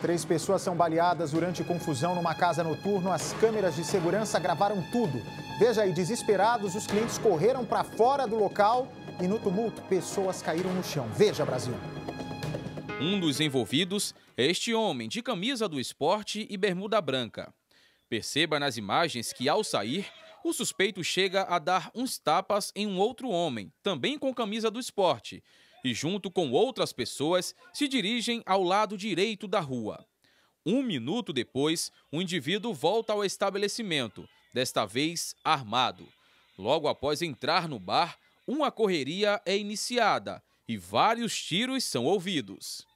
Três pessoas são baleadas durante confusão numa casa noturna. As câmeras de segurança gravaram tudo. Veja aí, desesperados, os clientes correram para fora do local e no tumulto, pessoas caíram no chão. Veja, Brasil. Um dos envolvidos é este homem de camisa do esporte e bermuda branca. Perceba nas imagens que, ao sair, o suspeito chega a dar uns tapas em um outro homem, também com camisa do esporte, e, junto com outras pessoas, se dirigem ao lado direito da rua. Um minuto depois, o indivíduo volta ao estabelecimento, desta vez armado. Logo após entrar no bar, uma correria é iniciada e vários tiros são ouvidos.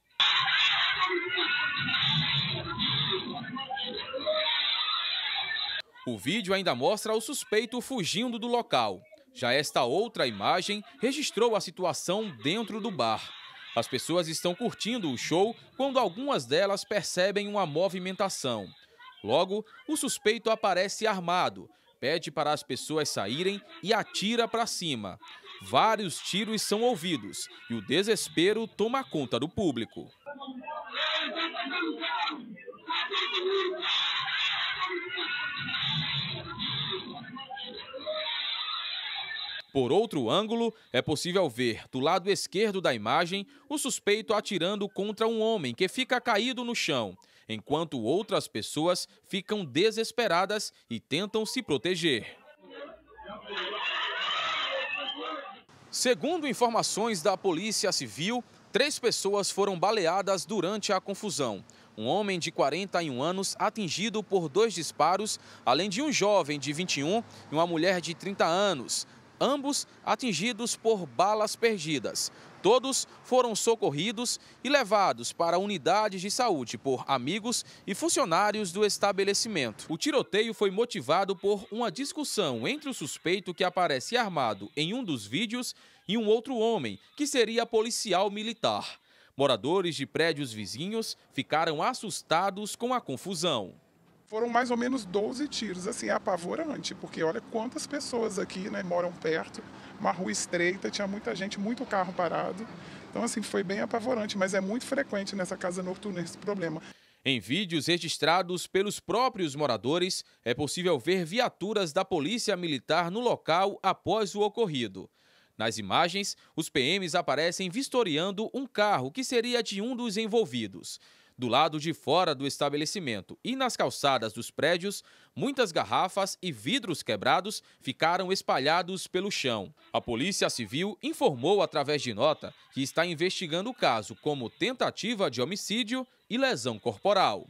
O vídeo ainda mostra o suspeito fugindo do local. Já esta outra imagem registrou a situação dentro do bar. As pessoas estão curtindo o show quando algumas delas percebem uma movimentação. Logo, o suspeito aparece armado, pede para as pessoas saírem e atira para cima. Vários tiros são ouvidos e o desespero toma conta do público. Por outro ângulo, é possível ver, do lado esquerdo da imagem, o suspeito atirando contra um homem que fica caído no chão, enquanto outras pessoas ficam desesperadas e tentam se proteger. Segundo informações da Polícia Civil, três pessoas foram baleadas durante a confusão. Um homem de 41 anos atingido por dois disparos, além de um jovem de 21 e uma mulher de 30 anos ambos atingidos por balas perdidas. Todos foram socorridos e levados para unidades de saúde por amigos e funcionários do estabelecimento. O tiroteio foi motivado por uma discussão entre o suspeito que aparece armado em um dos vídeos e um outro homem, que seria policial militar. Moradores de prédios vizinhos ficaram assustados com a confusão. Foram mais ou menos 12 tiros, assim, é apavorante, porque olha quantas pessoas aqui, né, moram perto, uma rua estreita, tinha muita gente, muito carro parado. Então, assim, foi bem apavorante, mas é muito frequente nessa casa noturna esse problema. Em vídeos registrados pelos próprios moradores, é possível ver viaturas da Polícia Militar no local após o ocorrido. Nas imagens, os PMs aparecem vistoriando um carro que seria de um dos envolvidos do lado de fora do estabelecimento e nas calçadas dos prédios, muitas garrafas e vidros quebrados ficaram espalhados pelo chão. A Polícia Civil informou através de nota que está investigando o caso como tentativa de homicídio e lesão corporal.